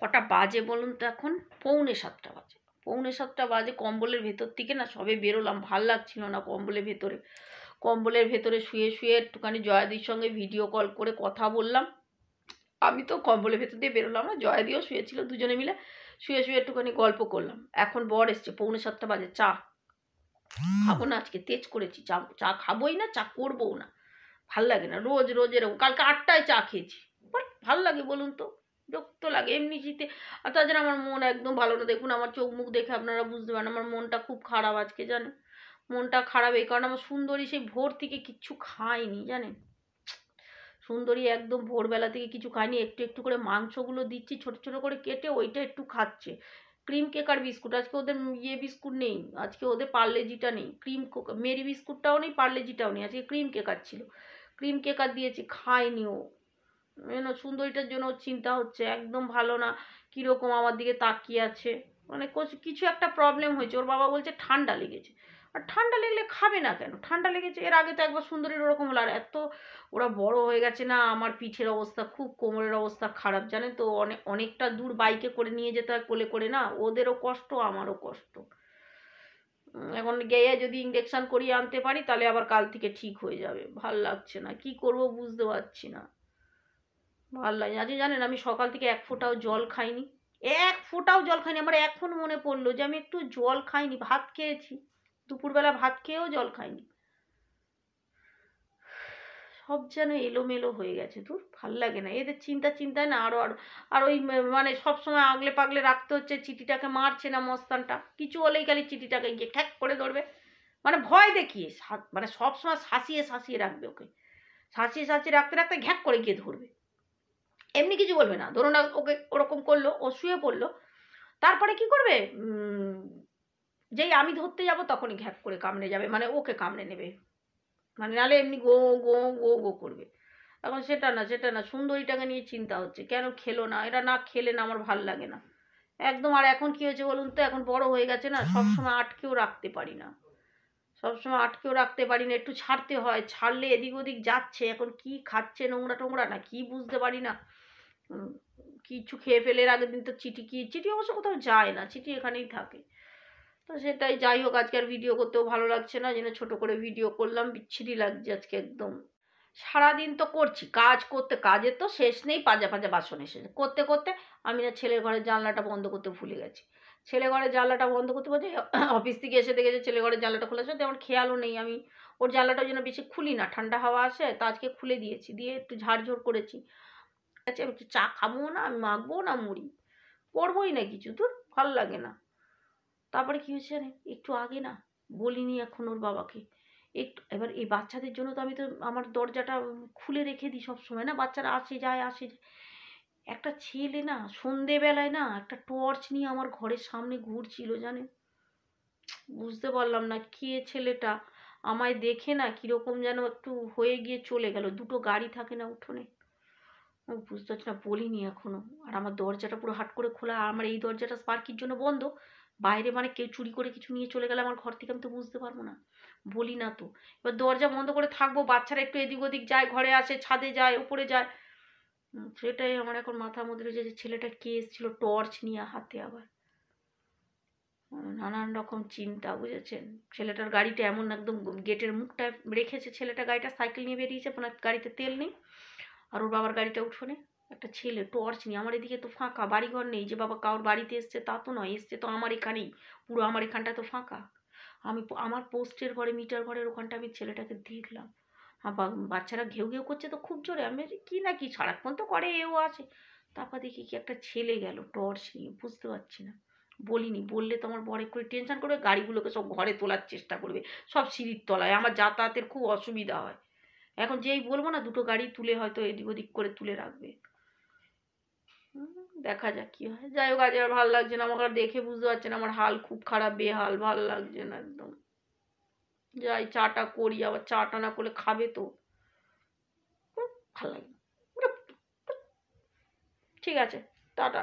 কটা বাজে বলুন তো এখন পৌনে সাতটা বাজে পৌনে সাতটা বাজে কম্বলের ভেতর থেকে না সবে বেরোলাম ভাল লাগছিল না কম্বলের ভেতরে কম্বলের ভেতরে শুয়ে শুয়ে একটুখানি জয়াদির সঙ্গে ভিডিও কল করে কথা বললাম আমি তো কম্বলের ভেতর দিয়ে বেরোলাম না জয়াদিও শুয়েছিল দুজনে মিলে শুয়ে শুয়ে একটুখানি গল্প করলাম এখন বর এসছে পৌনে সাতটা বাজে চা খাবো না আজকে তেজ করেছি চা চা খাবোই না চা করবোও না ভাল লাগে না রোজ রোজ এরকম কালকে আটটায় চা খেয়েছি বাট ভাল লাগে বলুন তো বিরক্ত লাগে এমনি শীতে আর তাছাড়া আমার মন একদম ভালো না দেখুন আমার চোখ মুখ দেখে আপনারা বুঝতে পারেন আমার মনটা খুব খারাপ আজকে জানেন মনটা খারাপ এই কারণে আমার সুন্দরী সেই ভোর থেকে কিচ্ছু খায়নি জানেন সুন্দরী একদম ভোরবেলা থেকে কিছু খায়নি একটু একটু করে মাংসগুলো দিচ্ছি ছোট ছোট করে কেটে ওইটা একটু খাচ্ছে ক্রিম কেক আর বিস্কুট আজকে ওদের ইয়ে বিস্কুট নেই আজকে ওদের জিটা নেই ক্রিম মেরি বিস্কুটটাও নেই জিটাও নেই আজকে ক্রিম কেক আর ছিল ক্রিম কেক আর দিয়েছি খায়নি ও মানে না সুন্দরীটার জন্য চিন্তা হচ্ছে একদম ভালো না কীরকম আমার দিকে তাকিয়ে আছে মানে কিছু একটা প্রবলেম হয়েছে ওর বাবা বলছে ঠান্ডা লেগেছে আর ঠান্ডা লেগলে খাবে না কেন ঠান্ডা লেগেছে এর আগে তো একবার সুন্দরীর ওরকম হলো আর এত ওরা বড় হয়ে গেছে না আমার পিঠের অবস্থা খুব কোমরের অবস্থা খারাপ জানেন তো অনেক অনেকটা দূর বাইকে করে নিয়ে যেতে হয় কোলে করে না ওদেরও কষ্ট আমারও কষ্ট এখন গিয়ে যদি ইঞ্জেকশন করিয়ে আনতে পারি তাহলে আবার কাল থেকে ঠিক হয়ে যাবে ভাল লাগছে না কি করব বুঝতে পারছি না ভালো লাগে আজকে জানেন আমি সকাল থেকে এক ফোঁটাও জল খাইনি এক ফোঁটাও জল খাইনি আমার এখন মনে পড়লো যে আমি একটু জল খাইনি ভাত খেয়েছি দুপুরবেলা ভাত খেয়েও জল খাইনি সব যেন এলোমেলো হয়ে গেছে তোর ভাল লাগে না এদের চিন্তা চিন্তায় না আরও আর ওই মানে সব সময় আগলে পাগলে রাখতে হচ্ছে চিঠিটাকে মারছে না মস্তানটা কিছু হলেই খালি চিঠিটাকে গিয়ে ঠ্যাক করে ধরবে মানে ভয় দেখিয়ে মানে সবসময় শাসিয়ে শাসিয়ে রাখবে ওকে শাসিয়ে শাসিয়ে রাখতে রাখতে ঘ্যাক করে গিয়ে ধরবে এমনি কিছু বলবে না ধরুন ওকে ওরকম করলো ও শুয়ে পড়লো তারপরে কি করবে যেই আমি ধরতে যাব তখনই ঘ্যাপ করে কামড়ে যাবে মানে ওকে কামড়ে নেবে মানে নাহলে এমনি গো গো গো গো করবে এখন সেটা না সেটা না সুন্দরীটাকে নিয়ে চিন্তা হচ্ছে কেন খেলো না এটা না খেলে না আমার ভাল লাগে না একদম আর এখন কী হয়েছে বলুন তো এখন বড় হয়ে গেছে না সবসময় আটকেও রাখতে পারি না সবসময় আটকেও রাখতে পারি না একটু ছাড়তে হয় ছাড়লে এদিক ওদিক যাচ্ছে এখন কি খাচ্ছে নোংরা টোংরা না কি বুঝতে পারি না কিছু খেয়ে ফেলে আগের দিন তো চিঠি কি চিঠি অবশ্য কোথাও যায় না চিঠি এখানেই থাকে তো সেটাই যাই হোক আজকে আর ভিডিও করতেও ভালো লাগছে না যেন ছোট করে ভিডিও করলাম বিচ্ছিরি লাগছে আজকে একদম সারাদিন তো করছি কাজ করতে কাজের তো শেষ নেই পাজা পাজা বাসন এসেছে করতে করতে আমি না ছেলের ঘরের জানলাটা বন্ধ করতে ভুলে গেছি ছেলে ঘরের জানলাটা বন্ধ করতে বলছে অফিস থেকে এসে দেখেছে ছেলে ঘরের জানলাটা খোলা সাথে আমার খেয়ালও নেই আমি ওর জানলাটা যেন বেশি খুলি না ঠান্ডা হাওয়া আসে তা আজকে খুলে দিয়েছি দিয়ে একটু ঝোড় করেছি আচ্ছা আমি চা খাবো না আমি মাখবো না মুড়ি করবোই না কিছু তোর ভালো লাগে না তারপরে কী হয়েছে জানে একটু আগে না বলিনি এখন ওর বাবাকে একটু এবার এই বাচ্চাদের জন্য তো আমি তো আমার দরজাটা খুলে রেখে দিই সবসময় না বাচ্চারা আসে যায় আসে যায় একটা ছেলে না সন্ধেবেলায় না একটা টর্চ নিয়ে আমার ঘরের সামনে ঘুরছিল জানে বুঝতে পারলাম না কে ছেলেটা আমায় দেখে না কীরকম যেন একটু হয়ে গিয়ে চলে গেল দুটো গাড়ি থাকে না উঠোনে ও বুঝতে পারছি না বলিনি এখনও আর আমার দরজাটা পুরো হাট করে খোলা আমার এই দরজাটা স্পার্কির জন্য বন্ধ বাইরে মানে কেউ চুরি করে কিছু নিয়ে চলে গেলে আমার ঘর থেকে আমি তো বুঝতে পারবো না বলি না তো এবার দরজা বন্ধ করে থাকবো বাচ্চারা একটু এদিক ওদিক যায় ঘরে আসে ছাদে যায় উপরে যায় সেটাই আমার এখন মাথার মধ্যে রয়েছে যে ছেলেটা কে এসেছিলো টর্চ নিয়ে হাতে আবার নানান রকম চিন্তা বুঝেছেন ছেলেটার গাড়িটা এমন একদম গেটের মুখটা রেখেছে ছেলেটা গাড়িটা সাইকেল নিয়ে বেরিয়েছে মানে গাড়িতে তেল নেই আর ওর বাবার গাড়িটা উঠোনে একটা ছেলে টর্চ নিয়ে আমার এদিকে তো ফাঁকা বাড়িঘর নেই যে বাবা কারোর বাড়িতে এসছে তা তো নয় এসছে তো আমার এখানেই পুরো আমার এখানটা তো ফাঁকা আমি আমার পোস্টের ঘরে মিটার ঘরের ওখানটা আমি ছেলেটাকে দেখলাম বাচ্চারা ঘেউ ঘেউ করছে তো খুব জোরে আমি কি না কি সারাক্ষণ তো করে এও আছে তারপর দেখি কি একটা ছেলে গেল টর্চ নিয়ে বুঝতে পারছি না বলিনি বললে তো আমার বড় করে টেনশন করবে গাড়িগুলোকে সব ঘরে তোলার চেষ্টা করবে সব সিঁড়ির তলায় আমার যাতায়াতের খুব অসুবিধা হয় এখন যেই বলবো না দুটো গাড়ি তুলে হয়তো এদিক ওদিক করে তুলে রাখবে দেখা যাক কী হয় যাই হোক আজ আর ভালো লাগছে না আমাকে দেখে বুঝতে পারছে না আমার হাল খুব খারাপ বেহাল ভালো লাগছে না একদম যাই চাটা করি আবার চাটা না করলে খাবে তো ভালো লাগে ঠিক আছে টাটা